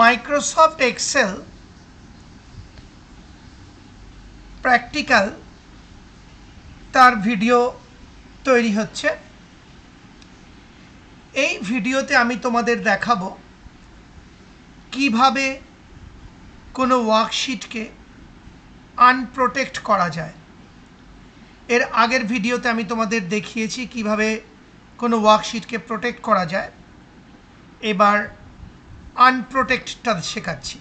Microsoft Excel practical তার video তৈরি হচ্ছে এই ভিডিওতে আমি তোমাদের দেখাবো কিভাবে কোনো ওয়ার্কশিটকে আনপ্রোটেক্ট করা যায় এর আগের ভিডিওতে আমি তোমাদের দেখিয়েছি কিভাবে কোনো ওয়ার্কশিটকে প্রোটেক্ট করা যায় এবার আনপ্রোটেক্টটা শেখাচ্ছি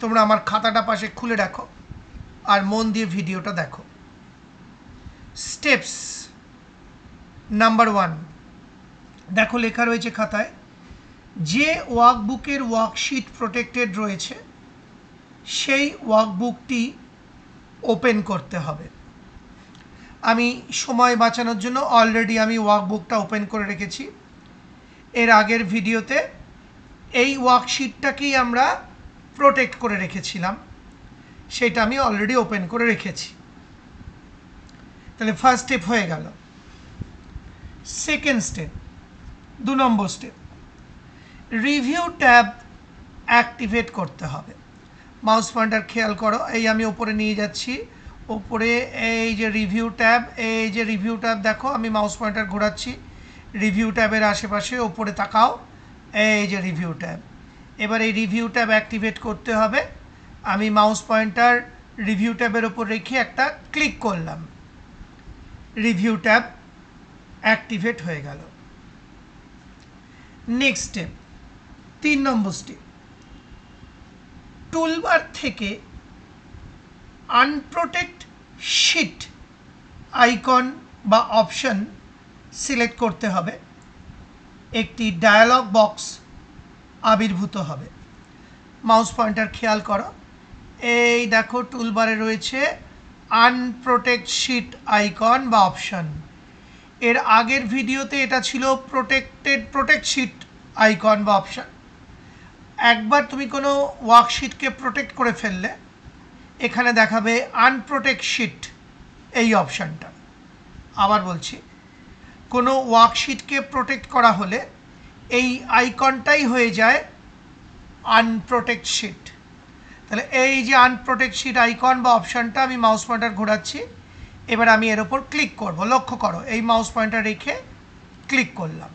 তোমরা আমার খাতাটা পাশে খুলে রাখো আর মন দিয়ে ভিডিওটা দেখো স্টেপস নাম্বার ওয়ান দেখো লেখা রয়েছে খাতায় যে ওয়ার্কবুকের ওয়ার্কশিট প্রোটেক্টেড রয়েছে সেই ওয়ার্কবুকটি ওপেন করতে হবে আমি সময় বাঁচানোর জন্য অলরেডি আমি ওয়ার্কবুকটা ওপেন করে রেখেছি এর আগের ভিডিওতে এই ওয়ার্কশিটটাকেই আমরা প্রোটেক্ট করে রেখেছিলাম সেটা আমি অলরেডি ওপেন করে রেখেছি তাহলে ফার্স্ট স্টেপ হয়ে গেল সেকেন্ড স্টেপ দু নম্বর স্টেপ রিভিউ ট্যাব অ্যাক্টিভেট করতে হবে মাউস পয়েন্টার খেয়াল করো এই আমি ওপরে নিয়ে যাচ্ছি ওপরে এই যে রিভিউ ট্যাব এই যে রিভিউ ট্যাব দেখো আমি মাউস পয়েন্টার ঘোরাচ্ছি রিভিউ ট্যাবের আশেপাশে ওপরে তাকাও এই যে রিভিউ ট্যাব এবার এই রিভিউ ট্যাব অ্যাক্টিভেট করতে হবে আমি মাউস পয়েন্টার রিভিউ ট্যাবের ওপর রেখে একটা ক্লিক করলাম রিভিউ ট্যাব অ্যাক্টিভেট হয়ে গেল নেক্সট স্টেপ তিন নম্বর স্টেপ টুলবার থেকে আনপ্রোটেক্ট শিট আইকন বা অপশন সিলেক্ট করতে হবে একটি ডায়ালগ বক্স আবির্ভূত হবে মাউস পয়েন্টার খেয়াল করো এই দেখো টুলবারে রয়েছে আনপ্রোটেক্ট শিট আইকন বা অপশান এর আগের ভিডিওতে এটা ছিল প্রোটেক্টেড প্রোটেক্ট শিট আইকন বা অপশান একবার তুমি কোনো ওয়ার্কশিটকে প্রোটেক্ট করে ফেললে এখানে দেখাবে আনপ্রোটেক্ট শিট এই অপশানটা আবার বলছি কোনো ওয়ার্কশিটকে প্রোটেক্ট করা হলে এই আইকনটাই হয়ে যায় আনপ্রোটেক্ট শিট তাহলে এই যে আনপ্রোটেক্ট শিট আইকন বা অপশানটা আমি মাউস পয়েন্টার ঘোরাচ্ছি এবার আমি এর ওপর ক্লিক করব লক্ষ্য করো এই মাউস পয়েন্টার রেখে ক্লিক করলাম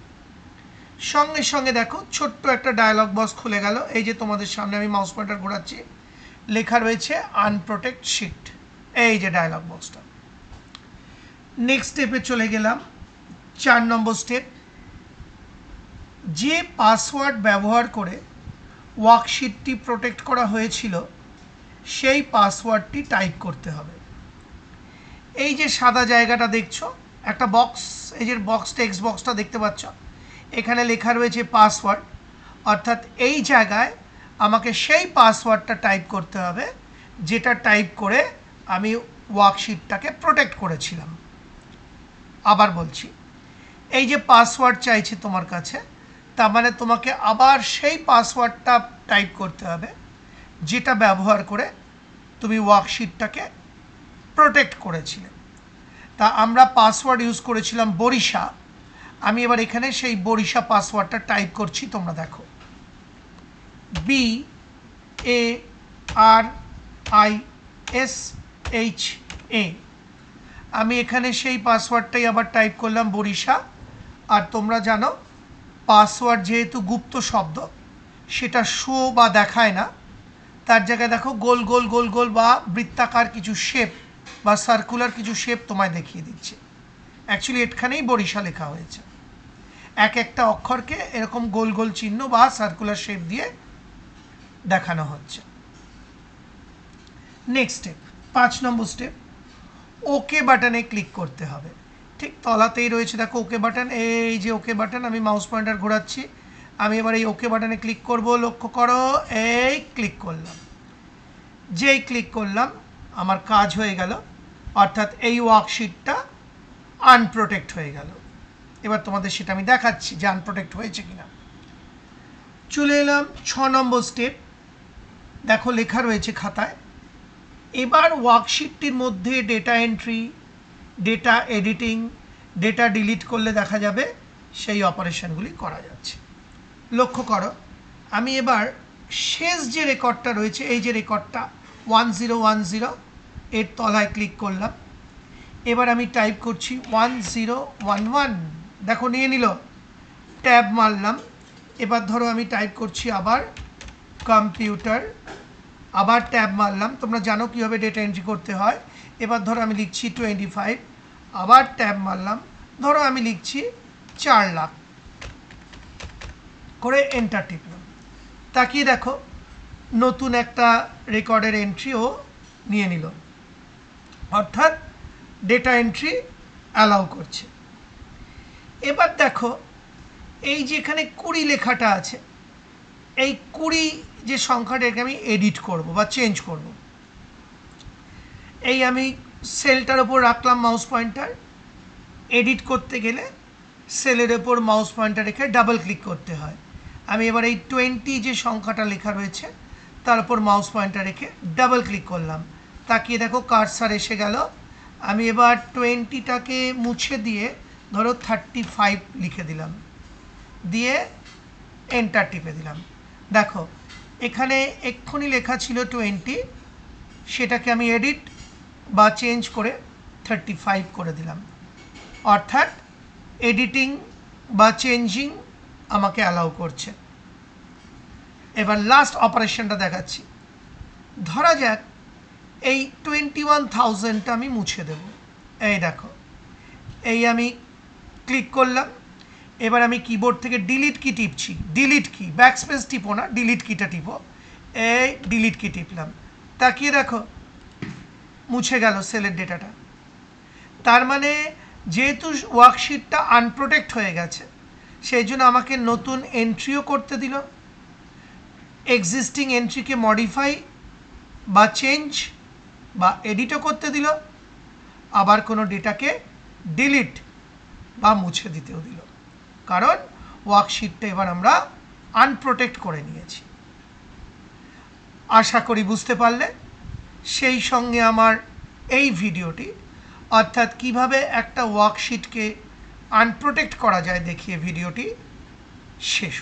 সঙ্গে সঙ্গে দেখো ছোট্ট একটা ডায়ালগ বক্স খুলে গেল এই যে তোমাদের সামনে আমি মাউস পয়েন্টার ঘোরাচ্ছি লেখা রয়েছে আনপ্রোটেক্ট শিট এই যে ডায়ালগ বক্সটা নেক্সট স্টেপে চলে গেলাম চার নম্বর স্টেপ যে পাসওয়ার্ড ব্যবহার করে ওয়ার্কশিটটি প্রোটেক্ট করা হয়েছিল সেই পাসওয়ার্ডটি টাইপ করতে হবে এই যে সাদা জায়গাটা দেখছো একটা বক্স এই যে বক্স টেক্সট বক্সটা দেখতে পাচ্ছ এখানে লেখা রয়েছে পাসওয়ার্ড অর্থাৎ এই জায়গায় আমাকে সেই পাসওয়ার্ডটা টাইপ করতে হবে যেটা টাইপ করে আমি ওয়ার্কশিটটাকে প্রোটেক্ট করেছিলাম আবার বলছি এই যে পাসওয়ার্ড চাইছি তোমার কাছে তার মানে তোমাকে আবার সেই পাসওয়ার্ডটা টাইপ করতে হবে যেটা ব্যবহার করে তুমি ওয়ার্কশিটটাকে প্রোটেক্ট করেছিলে তা আমরা পাসওয়ার্ড ইউজ করেছিলাম বরিশা আমি এবার এখানে সেই বরিশা পাসওয়ার্ডটা টাইপ করছি তোমরা দেখো B A R I S H A আমি এখানে সেই পাসওয়ার্ডটাই আবার টাইপ করলাম বরিশা আর তোমরা জানো পাসওয়ার্ড যেহেতু গুপ্ত শব্দ সেটা শো বা দেখায় না তার জায়গায় দেখো গোল গোল গোল গোল বা বৃত্তাকার কিছু শেপ বা সার্কুলার কিছু শেপ তোমায় দেখিয়ে দিচ্ছে অ্যাকচুয়ালি এটখানেই বরিশা লেখা হয়েছে এক একটা অক্ষরকে এরকম গোল গোল চিহ্ন বা সার্কুলার শেপ দিয়ে দেখানো হচ্ছে নেক্সট স্টেপ পাঁচ নম্বর স্টেপ ওকে বাটনে ক্লিক করতে হবে ঠিক তলাতেই রয়েছে দেখো ওকে বাটন এই যে ওকে বাটন আমি মাউস পয়েন্টার ঘোরাচ্ছি আমি এবার এই ওকে বাটনে ক্লিক করব লক্ষ্য করো এই ক্লিক করলাম যেই ক্লিক করলাম আমার কাজ হয়ে গেল অর্থাৎ এই ওয়ার্কশিটটা আনপ্রোটেক্ট হয়ে গেল এবার তোমাদের সেটা আমি দেখাচ্ছি যে আনপ্রোটেক্ট হয়েছে কিনা চলে এলাম ছ নম্বর স্টেপ দেখো লেখা রয়েছে খাতায় এবার ওয়ার্কশিটটির মধ্যে data entry data editing data delete করলে দেখা যাবে সেই অপারেশনগুলি করা যাচ্ছে লক্ষ্য করো আমি এবার শেষ যে রেকর্ডটা রয়েছে এই যে রেকর্ডটা ওয়ান জিরো ওয়ান জিরো এর তলায় ক্লিক করলাম এবার আমি টাইপ করছি ওয়ান জিরো ওয়ান ওয়ান দেখো নিয়ে নিল ট্যাব মারলাম এবার ধরো আমি টাইপ করছি আবার কম্পিউটার আবার ট্যাব মারলাম তোমরা জানো কীভাবে ডেটা এন্ট্রি করতে হয় এবার ধরো আমি লিখছি টোয়েন্টি ফাইভ আবার ট্যাব মারলাম ধরো আমি লিখছি চার লাখ করে এন্টার টিপলাম তাকিয়ে দেখো নতুন একটা রেকর্ডের এন্ট্রিও নিয়ে নিল অর্থাৎ ডেটা এন্ট্রি অ্যালাউ করছে এবার দেখো এই যে এখানে কুড়ি লেখাটা আছে এই কুড়ি যে সংখ্যাটাকে আমি এডিট করব বা চেঞ্জ করব এই আমি সেলটার ওপর রাখলাম মাউস পয়েন্টার এডিট করতে গেলে সেলের ওপর মাউস পয়েন্টার রেখে ডাবল ক্লিক করতে হয় আমি এবার এই টোয়েন্টি যে সংখ্যাটা লেখা রয়েছে তার উপর মাউস পয়েন্টার রেখে ডাবল ক্লিক করলাম তাকিয়ে দেখো কার্সার এসে গেল আমি এবার টোয়েন্টিটাকে মুছে দিয়ে ধরো থার্টি ফাইভ লিখে দিলাম দিয়ে এন্টার টিপে দিলাম দেখো এখানে এক্ষুনি লেখা ছিল টোয়েন্টি সেটাকে আমি এডিট বা চেঞ্জ করে থার্টি ফাইভ করে দিলাম অর্থাৎ এডিটিং বা চেঞ্জিং আমাকে অ্যালাউ করছে এবার লাস্ট অপারেশনটা দেখাচ্ছি ধরা যাক এই টোয়েন্টি ওয়ান থাউজেন্ডটা আমি মুছে দেব এই দেখো এই আমি ক্লিক করলাম এবার আমি কিবোর্ড থেকে ডিলিট কি টিপছি ডিলিট কি ব্যাকস্পেস টিপো না ডিলিট কিটা টিপো এই ডিলিট কি টিপলাম তাকিয়ে দেখো মুছে গেল সেলের ডেটাটা তার মানে যেহেতু ওয়ার্কশিটটা আনপ্রোটেক্ট হয়ে গেছে সেই জন্য আমাকে নতুন এন্ট্রিও করতে দিল এক্সিস্টিং এন্ট্রিকে মডিফাই বা চেঞ্জ বা এডিটও করতে দিল আবার কোনো ডেটাকে ডিলিট বা মুছে দিতেও দিল কারণ ওয়ার্কশিটটা এবার আমরা আনপ্রোটেক্ট করে নিয়েছি আশা করি বুঝতে পারলে সেই সঙ্গে আমার এই ভিডিওটি অর্থাৎ কিভাবে একটা ওয়ার্কশিটকে আনপ্রোটেক্ট করা যায় দেখিয়ে ভিডিওটি শেষ